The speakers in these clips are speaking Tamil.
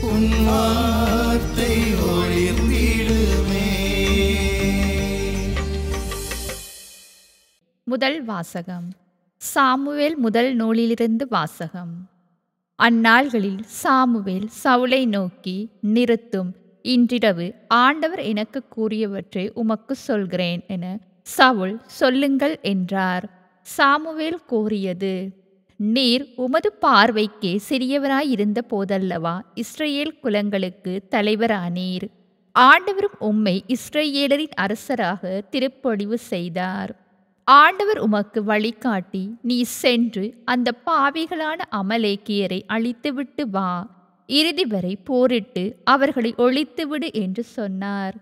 முதல் வாசகம் சாமுவேல் முதல் நூலிலிருந்து வாசகம் அந்நாள்களில் சாமுவேல் சவுளை நோக்கி நிறுத்தும் இன்றிரவு ஆண்டவர் எனக்கு கூறியவற்றை உமக்கு சொல்கிறேன் என சவுல் சொல்லுங்கள் என்றார் சாமுவேல் கூறியது நீர் உமது பார்வைக்கே சிறியவராயிருந்த போதல்லவா இஸ்ரேல் குலங்களுக்கு தலைவரானீர் ஆண்டவரும் உம்மை இஸ்ரேலரின் அரசராக திருப்பொழிவு செய்தார் ஆண்டவர் உமக்கு வழிகாட்டி நீ சென்று அந்த பாவிகளான அமலேக்கியரை அழித்துவிட்டு வா இறுதி வரை போரிட்டு அவர்களை ஒழித்துவிடு என்று சொன்னார்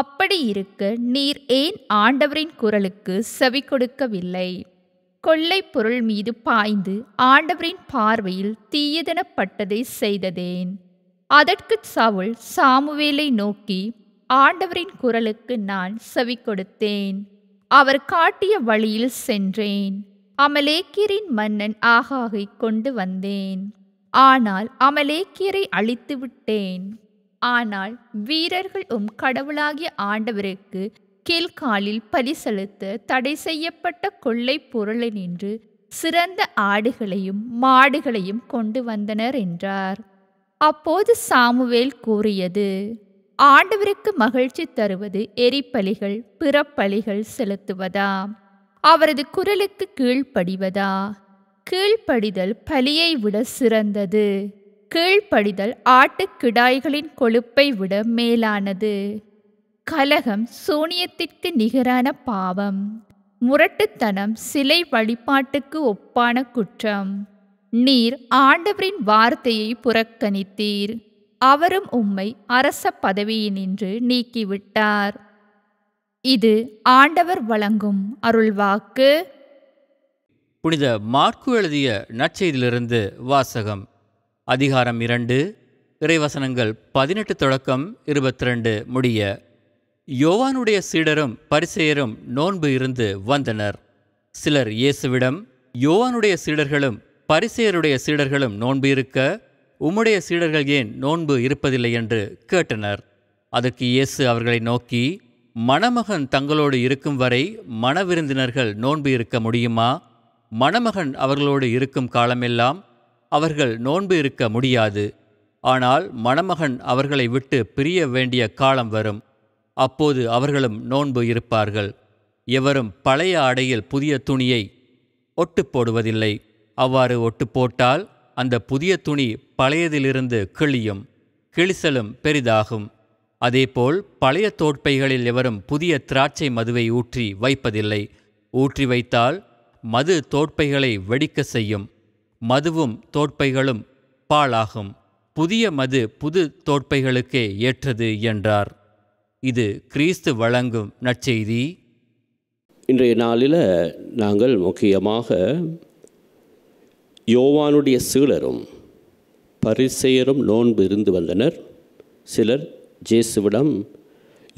அப்படி இருக்க நீர் ஏன் ஆண்டவரின் குரலுக்கு செவி கொடுக்கவில்லை கொள்ளை பொருள் மீது பாய்ந்து ஆண்டவரின் பார்வையில் தீயதனப்பட்டதை செய்ததேன் அதற்கு சவுல் சாமுவேலை நோக்கி ஆண்டவரின் குரலுக்கு நான் செவி கொடுத்தேன் அவர் காட்டிய வழியில் சென்றேன் அமலேக்கியரின் மன்னன் ஆகாகை கொண்டு வந்தேன் ஆனால் அமலேக்கியரை அழித்து விட்டேன் ஆனால் வீரர்கள் உம் கடவுளாகிய ஆண்டவருக்கு கீழ்காலில் செலுத்த தடை செய்யப்பட்ட கொள்ளை பொருளை நின்று சிறந்த ஆடுகளையும் மாடுகளையும் கொண்டு வந்தனர் என்றார் அப்போது சாமுவேல் கூறியது ஆண்டவருக்கு மகிழ்ச்சி தருவது எரிப்பலிகள் பிறப்பலிகள் செலுத்துவதா அவரது குரலுக்கு கீழ்ப்படிவதா கீழ்ப்படிதல் பலியை விட சிறந்தது கீழ்ப்படிதல் ஆட்டுக்கிடாய்களின் கொழுப்பை விட மேலானது கலகம் சூனியத்திற்கு நிகரான பாவம் முரட்டுத்தனம் சிலை வழிபாட்டுக்கு ஒப்பான குற்றம் நீர் ஆண்டவரின் வார்த்தையை புறக்கணித்தீர் அவரும் உம்மை அரச பதவியினின்று நீக்கிவிட்டார் இது ஆண்டவர் வழங்கும் அருள்வாக்கு புனித மார்க்கு எழுதிய நற்செய்தியிலிருந்து வாசகம் அதிகாரம் இரண்டு இறைவசனங்கள் பதினெட்டு தொடக்கம் இருபத்தி ரெண்டு முடிய யோவானுடைய சீடரும் பரிசெயரும் நோன்பு இருந்து வந்தனர் சிலர் இயேசுவிடம் யோவானுடைய சீடர்களும் பரிசெயருடைய சீடர்களும் நோன்பு இருக்க உம்முடைய சீடர்கள் ஏன் நோன்பு இருப்பதில்லை என்று கேட்டனர் அதற்கு இயேசு அவர்களை நோக்கி மணமகன் தங்களோடு இருக்கும் வரை மணவிருந்தினர்கள் நோன்பு இருக்க முடியுமா மணமகன் அவர்களோடு இருக்கும் காலமெல்லாம் அவர்கள் நோன்பு இருக்க முடியாது ஆனால் மணமகன் அவர்களை விட்டு பிரிய வேண்டிய காலம் வரும் அப்போது அவர்களும் நோன்பு இருப்பார்கள் எவரும் பழைய ஆடையில் புதிய துணியை ஒட்டு போடுவதில்லை அவ்வாறு ஒட்டு போட்டால் அந்த புதிய துணி பழையதிலிருந்து கிளியும் கிழிசலும் பெரிதாகும் அதேபோல் பழைய தோட்பைகளில் எவரும் புதிய திராட்சை மதுவை ஊற்றி வைப்பதில்லை ஊற்றி வைத்தால் மது தோட்பைகளை வெடிக்க செய்யும் மதுவும் தோட்பைகளும் பாழாகும் புதிய மது புது தோட்பைகளுக்கே ஏற்றது என்றார் இது கிறிஸ்து வழங்கும் நற்செய்தி இன்றைய நாளில் நாங்கள் முக்கியமாக யோவானுடைய சீலரும் பரிசெயரும் நோன்பு இருந்து வந்தனர் சிலர் ஜேசுவிடம்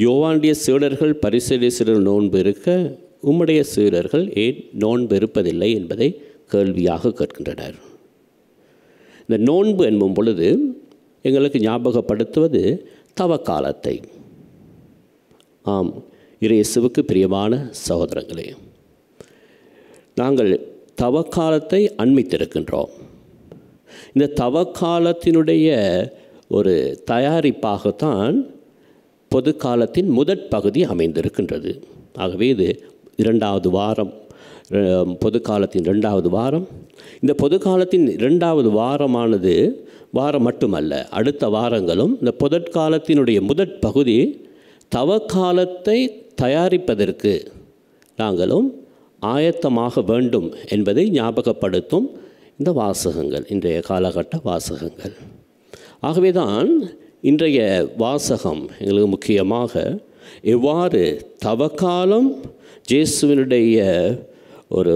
யோவானுடைய சீலர்கள் பரிசெய சிலர் நோன்பு இருக்க உம்முடைய சீடர்கள் ஏன் நோன்பு இருப்பதில்லை என்பதை கேள்வியாக கேட்கின்றனர் இந்த நோன்பு என்பும் பொழுது எங்களுக்கு ஞாபகப்படுத்துவது தவக்காலத்தை காலத்தை ஆம் இயேசுவுக்கு பிரியமான சகோதரங்களே நாங்கள் தவக்காலத்தை அண்மித்திருக்கின்றோம் இந்த தவக்காலத்தினுடைய ஒரு தயாரிப்பாகத்தான் பொது காலத்தின் முதற் பகுதி அமைந்திருக்கின்றது ஆகவே இது இரண்டாவது வாரம் பொது காலத்தின் ரெண்டாவது வாரம் இந்த பொது காலத்தின் இரண்டாவது வாரமானது வாரம் மட்டுமல்ல அடுத்த வாரங்களும் இந்த பொதற்காலத்தினுடைய முதற் பகுதி தவக்காலத்தை தயாரிப்பதற்கு நாங்களும் ஆயத்தமாக வேண்டும் என்பதை ஞாபகப்படுத்தும் இந்த வாசகங்கள் இன்றைய காலகட்ட வாசகங்கள் ஆகவே தான் இன்றைய வாசகம் எங்களுக்கு முக்கியமாக எவ்வாறு தவக்காலம் ஜேசுவினுடைய ஒரு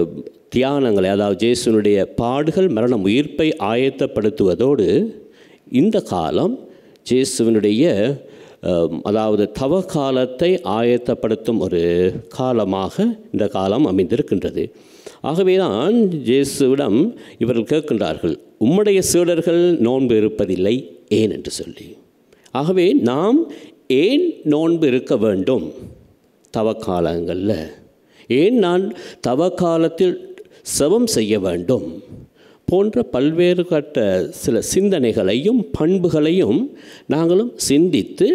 தியானங்களை அதாவது ஜேசுவனுடைய பாடுகள் மரணம் உயிர்ப்பை ஆயத்தப்படுத்துவதோடு இந்த காலம் ஜேசுவனுடைய அதாவது தவ காலத்தை ஆயத்தப்படுத்தும் ஒரு காலமாக இந்த காலம் அமைந்திருக்கின்றது ஆகவே தான் ஜேசுவிடம் இவர்கள் கேட்கின்றார்கள் உம்முடைய சீடர்கள் நோன்பு இருப்பதில்லை ஏன் என்று சொல்லி ஆகவே நாம் ஏன் நோன்பு இருக்க வேண்டும் தவ காலங்களில் ஏன் நான் தவ காலத்தில் செவம் செய்ய வேண்டும் போன்ற பல்வேறு கட்ட சில சிந்தனைகளையும் பண்புகளையும் நாங்களும் சிந்தித்து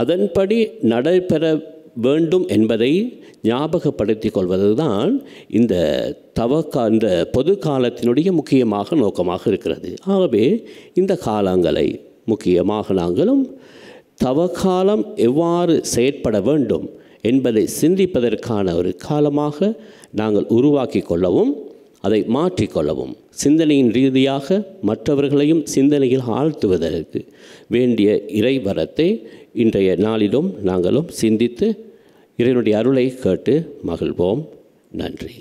அதன்படி நடைபெற வேண்டும் என்பதை ஞாபகப்படுத்தி கொள்வதுதான் இந்த தவக்கா இந்த பொது காலத்தினுடைய முக்கியமாக நோக்கமாக இருக்கிறது ஆகவே இந்த காலங்களை முக்கியமாக நாங்களும் தவக்காலம் எவ்வாறு செயற்பட வேண்டும் என்பதை சிந்திப்பதற்கான ஒரு காலமாக நாங்கள் உருவாக்கி கொள்ளவும் அதை மாற்றிக்கொள்ளவும் சிந்தனையின் ரீதியாக மற்றவர்களையும் சிந்தனையில் ஆழ்த்துவதற்கு வேண்டிய இறைவரத்தை இன்றைய நாளிலும் நாங்களும் சிந்தித்து இறைவனுடைய அருளை கேட்டு மகிழ்வோம் நன்றி